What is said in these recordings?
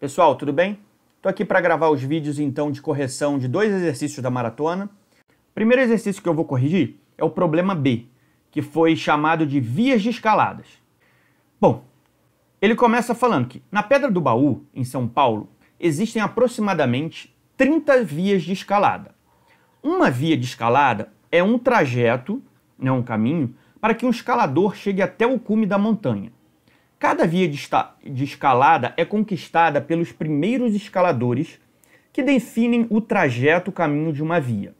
Pessoal, tudo bem? Estou aqui para gravar os vídeos então de correção de dois exercícios da maratona. O primeiro exercício que eu vou corrigir é o problema B, que foi chamado de vias de escaladas. Bom, ele começa falando que na Pedra do Baú, em São Paulo, existem aproximadamente 30 vias de escalada. Uma via de escalada é um trajeto, né, um caminho, para que um escalador chegue até o cume da montanha. Cada via de, de escalada é conquistada pelos primeiros escaladores que definem o trajeto, o caminho de uma via.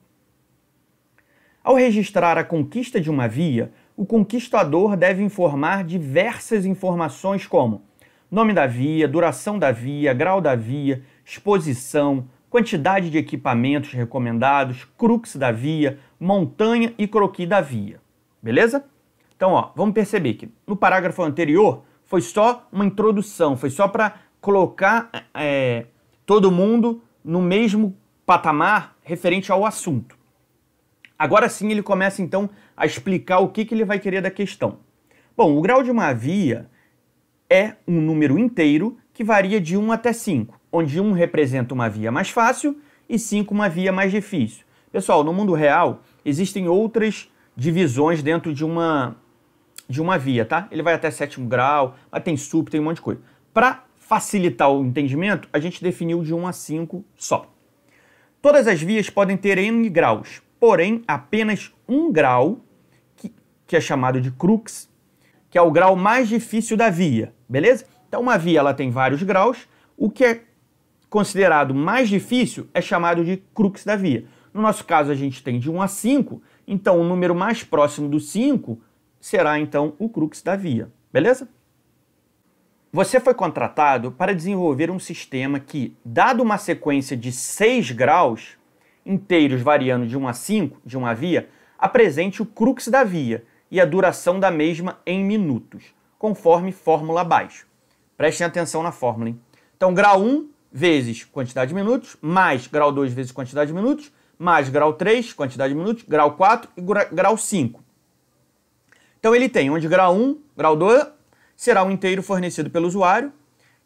Ao registrar a conquista de uma via, o conquistador deve informar diversas informações como nome da via, duração da via, grau da via, exposição, quantidade de equipamentos recomendados, crux da via, montanha e croqui da via. Beleza? Então, ó, vamos perceber que no parágrafo anterior foi só uma introdução, foi só para colocar é, é, todo mundo no mesmo patamar referente ao assunto. Agora sim ele começa então a explicar o que, que ele vai querer da questão. Bom, o grau de uma via é um número inteiro que varia de 1 até 5, onde 1 representa uma via mais fácil e 5 uma via mais difícil. Pessoal, no mundo real existem outras divisões dentro de uma de uma via, tá? Ele vai até sétimo grau, mas tem sup, tem um monte de coisa. Para facilitar o entendimento, a gente definiu de 1 a 5 só. Todas as vias podem ter N graus, porém apenas um grau, que, que é chamado de crux, que é o grau mais difícil da via, beleza? Então uma via ela tem vários graus, o que é considerado mais difícil é chamado de crux da via. No nosso caso a gente tem de 1 a 5, então o número mais próximo do 5 será então o crux da via, beleza? Você foi contratado para desenvolver um sistema que, dado uma sequência de 6 graus, inteiros variando de 1 a 5 de uma via, apresente o crux da via e a duração da mesma em minutos, conforme fórmula abaixo. Prestem atenção na fórmula. Hein? Então, grau 1 vezes quantidade de minutos, mais grau 2 vezes quantidade de minutos, mais grau 3, quantidade de minutos, grau 4 e grau 5. Então ele tem onde grau 1, grau 2 será o inteiro fornecido pelo usuário,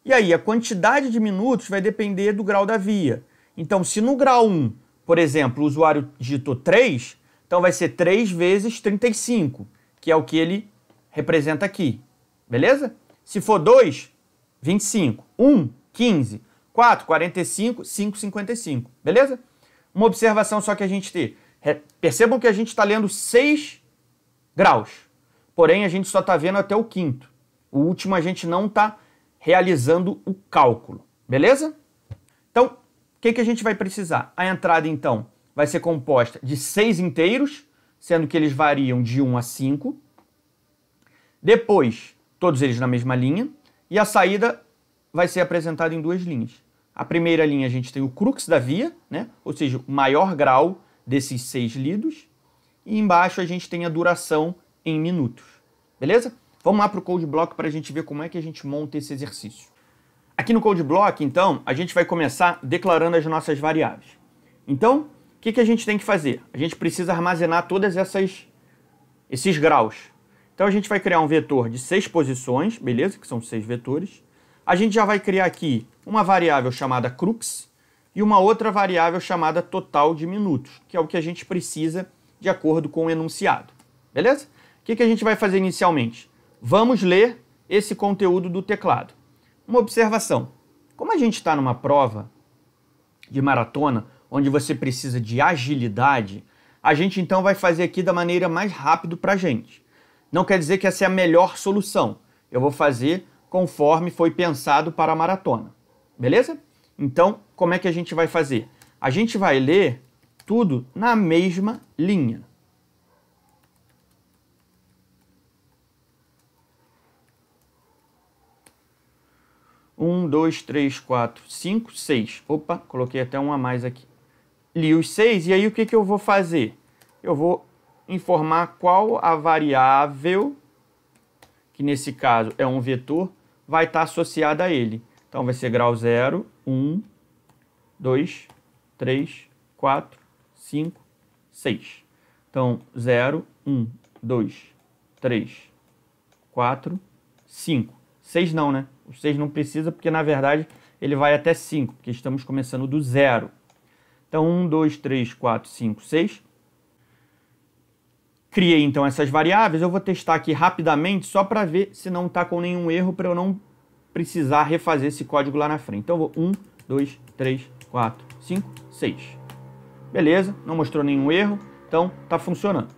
e aí a quantidade de minutos vai depender do grau da via. Então, se no grau 1, por exemplo, o usuário digitou 3, então vai ser 3 vezes 35, que é o que ele representa aqui. Beleza? Se for 2, 25. 1, 15. 4, 45. 5, 55. Beleza? Uma observação só que a gente tem. Percebam que a gente está lendo 6 graus porém a gente só está vendo até o quinto. O último a gente não está realizando o cálculo, beleza? Então, o que, que a gente vai precisar? A entrada, então, vai ser composta de seis inteiros, sendo que eles variam de 1 a 5. Depois, todos eles na mesma linha. E a saída vai ser apresentada em duas linhas. A primeira linha a gente tem o crux da via, né? ou seja, o maior grau desses seis lidos. E embaixo a gente tem a duração em minutos. Beleza? Vamos lá para o Code Block para a gente ver como é que a gente monta esse exercício. Aqui no Code Block, então, a gente vai começar declarando as nossas variáveis. Então, o que, que a gente tem que fazer? A gente precisa armazenar todas essas esses graus. Então a gente vai criar um vetor de seis posições, beleza? Que são seis vetores. A gente já vai criar aqui uma variável chamada crux e uma outra variável chamada total de minutos, que é o que a gente precisa de acordo com o enunciado. Beleza? O que, que a gente vai fazer inicialmente? Vamos ler esse conteúdo do teclado. Uma observação: como a gente está numa prova de maratona, onde você precisa de agilidade, a gente então vai fazer aqui da maneira mais rápida para a gente. Não quer dizer que essa é a melhor solução. Eu vou fazer conforme foi pensado para a maratona. Beleza? Então, como é que a gente vai fazer? A gente vai ler tudo na mesma linha. 1, 2, 3, 4, 5, 6. Opa, coloquei até um a mais aqui. Li os 6, e aí o que, que eu vou fazer? Eu vou informar qual a variável, que nesse caso é um vetor, vai estar associada a ele. Então vai ser grau 0, 1, 2, 3, 4, 5, 6. Então 0, 1, 2, 3, 4, 5. 6 não, né? O 6 não precisa, porque na verdade ele vai até 5, porque estamos começando do zero. Então, 1, 2, 3, 4, 5, 6. Criei então essas variáveis. Eu vou testar aqui rapidamente só para ver se não está com nenhum erro, para eu não precisar refazer esse código lá na frente. Então, eu vou 1, 2, 3, 4, 5, 6. Beleza, não mostrou nenhum erro, então está funcionando.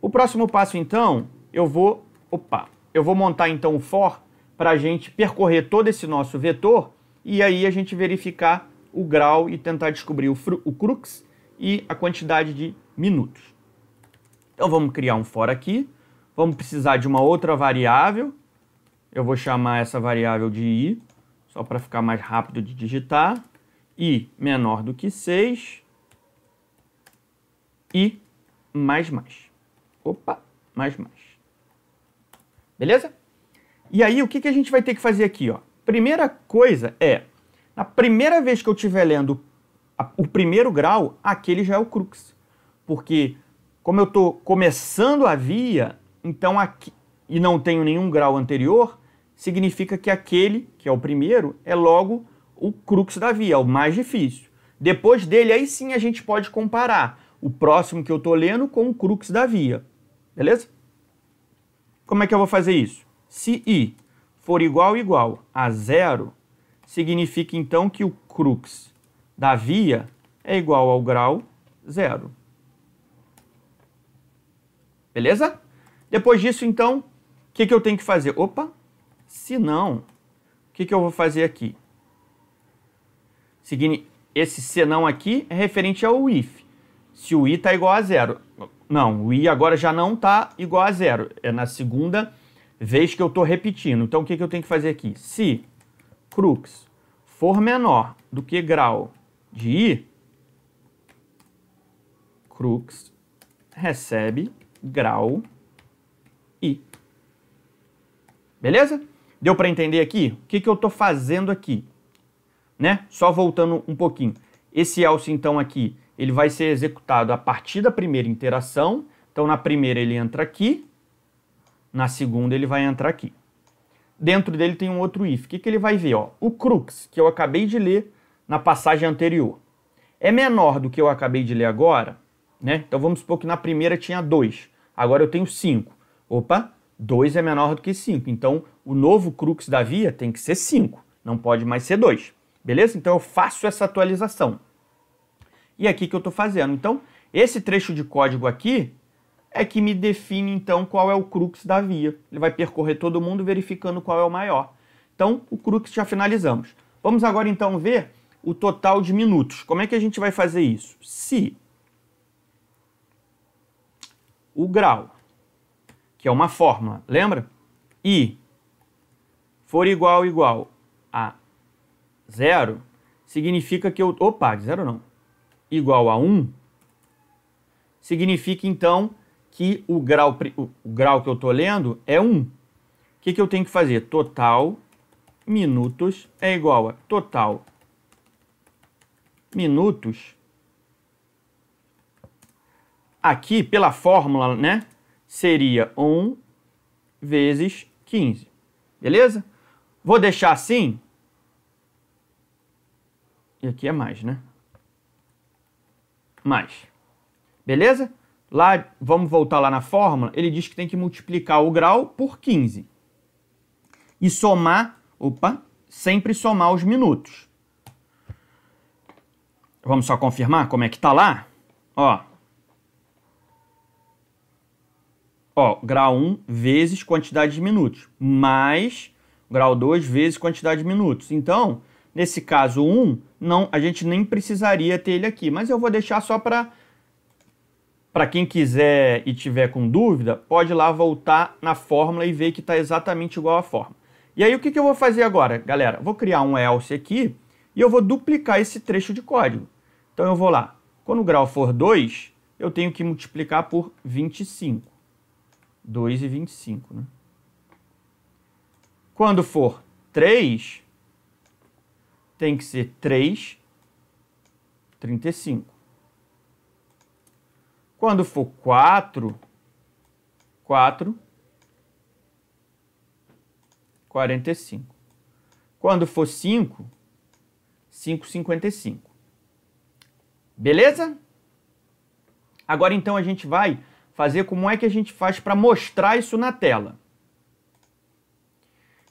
O próximo passo, então, eu vou... Opa! Eu vou montar, então, o for para a gente percorrer todo esse nosso vetor e aí a gente verificar o grau e tentar descobrir o, o crux e a quantidade de minutos. Então vamos criar um for aqui, vamos precisar de uma outra variável, eu vou chamar essa variável de i, só para ficar mais rápido de digitar, i menor do que 6, i mais mais. Opa, mais mais. Beleza? E aí, o que, que a gente vai ter que fazer aqui? Ó? Primeira coisa é, na primeira vez que eu estiver lendo a, o primeiro grau, aquele já é o crux. Porque, como eu estou começando a via, então aqui, e não tenho nenhum grau anterior, significa que aquele, que é o primeiro, é logo o crux da via, é o mais difícil. Depois dele, aí sim a gente pode comparar o próximo que eu estou lendo com o crux da via. Beleza? Como é que eu vou fazer isso? Se i for igual igual a zero, significa então que o crux da via é igual ao grau zero. Beleza? Depois disso, então, o que, que eu tenho que fazer? Opa, se não, o que, que eu vou fazer aqui? Esse senão aqui é referente ao if. Se o i está igual a zero. Não, o i agora já não está igual a zero. É na segunda vez que eu estou repetindo. Então, o que, que eu tenho que fazer aqui? Se crux for menor do que grau de i, crux recebe grau i. Beleza? Deu para entender aqui? O que, que eu estou fazendo aqui? Né? Só voltando um pouquinho. Esse else, então, aqui, ele vai ser executado a partir da primeira interação. Então, na primeira ele entra aqui, na segunda, ele vai entrar aqui. Dentro dele tem um outro if. O que, que ele vai ver? Ó, o crux, que eu acabei de ler na passagem anterior, é menor do que eu acabei de ler agora? Né? Então vamos supor que na primeira tinha 2, agora eu tenho 5. Opa, 2 é menor do que 5, então o novo crux da via tem que ser 5, não pode mais ser 2. Beleza? Então eu faço essa atualização. E aqui que eu estou fazendo. Então, esse trecho de código aqui é que me define então qual é o crux da via. Ele vai percorrer todo mundo verificando qual é o maior. Então, o crux já finalizamos. Vamos agora então ver o total de minutos. Como é que a gente vai fazer isso? Se o grau, que é uma fórmula, lembra? I for igual igual a zero, significa que eu... Opa, zero não. Igual a 1, um, significa então que o grau, o grau que eu estou lendo é 1. O que, que eu tenho que fazer? Total minutos é igual a total minutos. Aqui, pela fórmula, né, seria 1 vezes 15. Beleza? Vou deixar assim. E aqui é mais, né? Mais. Beleza? Lá, vamos voltar lá na fórmula, ele diz que tem que multiplicar o grau por 15. E somar, opa, sempre somar os minutos. Vamos só confirmar como é que tá lá? Ó. Ó, grau 1 vezes quantidade de minutos, mais grau 2 vezes quantidade de minutos. Então, nesse caso 1, não, a gente nem precisaria ter ele aqui, mas eu vou deixar só para para quem quiser e tiver com dúvida, pode lá voltar na fórmula e ver que está exatamente igual à fórmula. E aí o que, que eu vou fazer agora, galera? Vou criar um else aqui e eu vou duplicar esse trecho de código. Então eu vou lá, quando o grau for 2, eu tenho que multiplicar por 25. 2 e 25, né? Quando for 3, tem que ser 3, 35. Quando for 4, 4, 45. Quando for 5, 5, 55. Beleza? Agora então a gente vai fazer como é que a gente faz para mostrar isso na tela.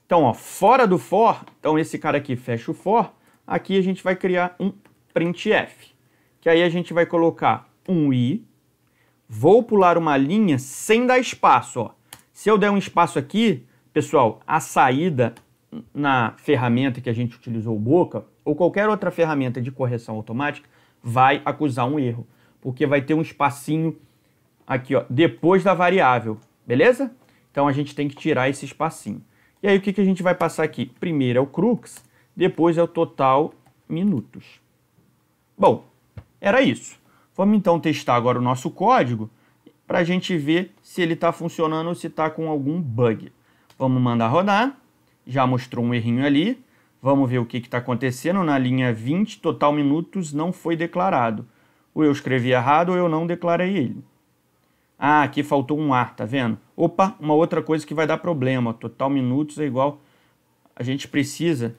Então, ó, fora do for, então esse cara aqui fecha o for, aqui a gente vai criar um printf, que aí a gente vai colocar um i vou pular uma linha sem dar espaço. Ó. Se eu der um espaço aqui, pessoal, a saída na ferramenta que a gente utilizou Boca ou qualquer outra ferramenta de correção automática vai acusar um erro, porque vai ter um espacinho aqui, ó, depois da variável, beleza? Então a gente tem que tirar esse espacinho. E aí o que, que a gente vai passar aqui? Primeiro é o crux, depois é o total minutos. Bom, era isso. Vamos então testar agora o nosso código para a gente ver se ele está funcionando ou se está com algum bug. Vamos mandar rodar. Já mostrou um errinho ali. Vamos ver o que está acontecendo. Na linha 20, total minutos não foi declarado. Ou eu escrevi errado ou eu não declarei ele. Ah, aqui faltou um ar, tá vendo? Opa, uma outra coisa que vai dar problema. Total minutos é igual... A gente precisa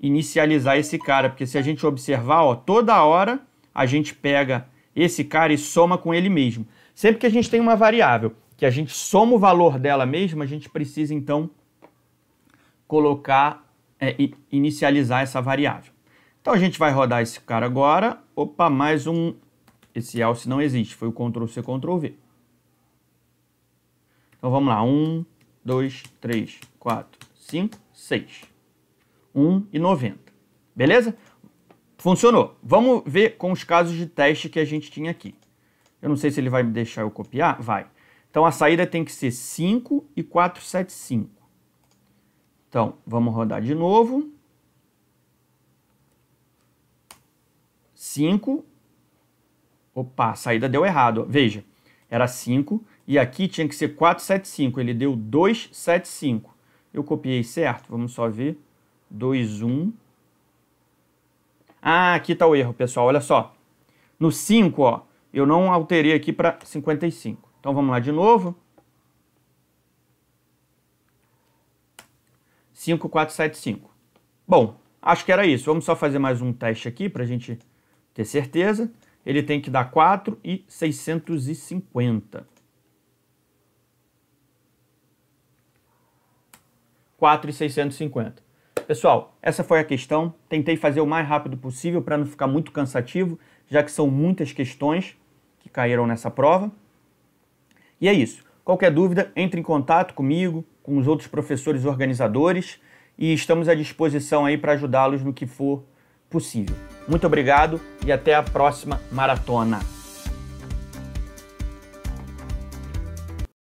inicializar esse cara, porque se a gente observar, ó, toda hora a gente pega esse cara e soma com ele mesmo. Sempre que a gente tem uma variável que a gente soma o valor dela mesma, a gente precisa então colocar, é, inicializar essa variável. Então a gente vai rodar esse cara agora. Opa, mais um. Esse else não existe, foi o Ctrl C, Ctrl V. Então vamos lá. 1, 2, 3, 4, 5, 6. 1 e 90. Beleza? Funcionou. Vamos ver com os casos de teste que a gente tinha aqui. Eu não sei se ele vai me deixar eu copiar. Vai. Então, a saída tem que ser 5 e 475. Então, vamos rodar de novo. 5. Opa, a saída deu errado. Veja, era 5 e aqui tinha que ser 475. Ele deu 275. Eu copiei certo? Vamos só ver. 2, 1, ah, aqui está o erro, pessoal. Olha só. No 5, ó, eu não alterei aqui para 55. Então vamos lá de novo. 5475. Bom, acho que era isso. Vamos só fazer mais um teste aqui para a gente ter certeza. Ele tem que dar 4,650. e e Pessoal, essa foi a questão. Tentei fazer o mais rápido possível para não ficar muito cansativo, já que são muitas questões que caíram nessa prova. E é isso. Qualquer dúvida, entre em contato comigo, com os outros professores organizadores e estamos à disposição aí para ajudá-los no que for possível. Muito obrigado e até a próxima maratona.